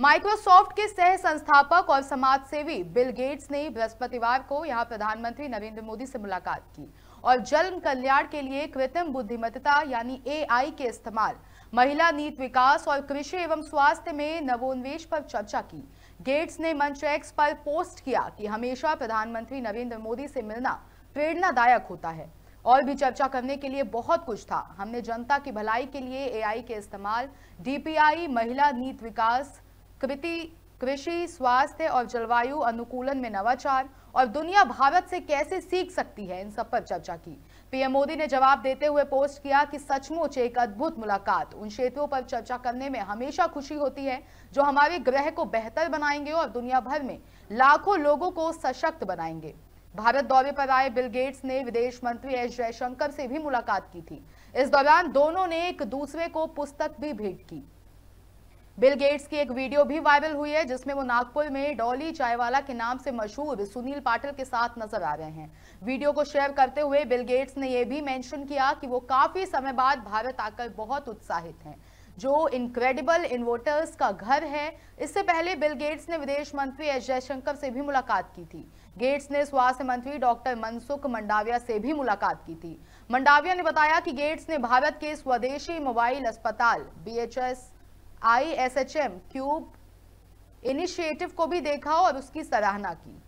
Microsoft के सह संस्थापक और समाज सेवी बिल गेट्स ने बृहस्पतिवार को यहां प्रधानमंत्री नरेंद्र मोदी से मुलाकात की और जन कल्याण के लिए कृत्रिम बुद्धिमत्ता यानी एआई के इस्तेमाल महिला नीत विकास और कृषि एवं स्वास्थ्य में नवोन्वेश पर चर्चा की गेट्स ने मंच एक्स पर पोस्ट किया कि हमेशा प्रधानमंत्री नरेंद्र मोदी से मिलना प्रेरणादायक होता है और भी चर्चा करने के लिए बहुत कुछ था हमने जनता की भलाई के लिए एआई के इस्तेमाल डीपीआई महिला नीत विकास कृति कृषि स्वास्थ्य और जलवायु अनुकूलन में नवाचार और दुनिया भारत से कैसे सीख सकती है इन सब पर चर्चा की पीएम मोदी ने जवाब देते हुए पोस्ट किया कि सचमुच एक अद्भुत मुलाकात उन क्षेत्रों पर चर्चा करने में हमेशा खुशी होती है जो हमारे ग्रह को बेहतर बनाएंगे और दुनिया भर में लाखों लोगों को सशक्त बनाएंगे भारत दौरे पर आए बिल गेट्स ने विदेश मंत्री एस जयशंकर से भी मुलाकात की थी इस दौरान दोनों ने एक दूसरे को पुस्तक भी भेंट की बिल गेट्स की एक वीडियो भी वायरल हुई है जिसमें वो नागपुर में डॉली चायवाला के नाम से मशहूर सुनील पाटिल के साथ नजर आ रहे हैं वीडियो को शेयर करते हुए बिल गेट्स ने यह भी मेंशन किया कि वो काफी समय बाद भारत आकर बहुत उत्साहित हैं जो इनक्रेडिबल इन्वर्टर्स का घर है इससे पहले बिल गेट्स ने विदेश मंत्री एस जयशंकर से भी मुलाकात की थी गेट्स ने स्वास्थ्य मंत्री डॉक्टर मनसुख मंडाविया से भी मुलाकात की थी मंडाविया ने बताया कि गेट्स ने भारत के स्वदेशी मोबाइल अस्पताल BHS I S H M cube initiative को भी देखा और उसकी सराहना की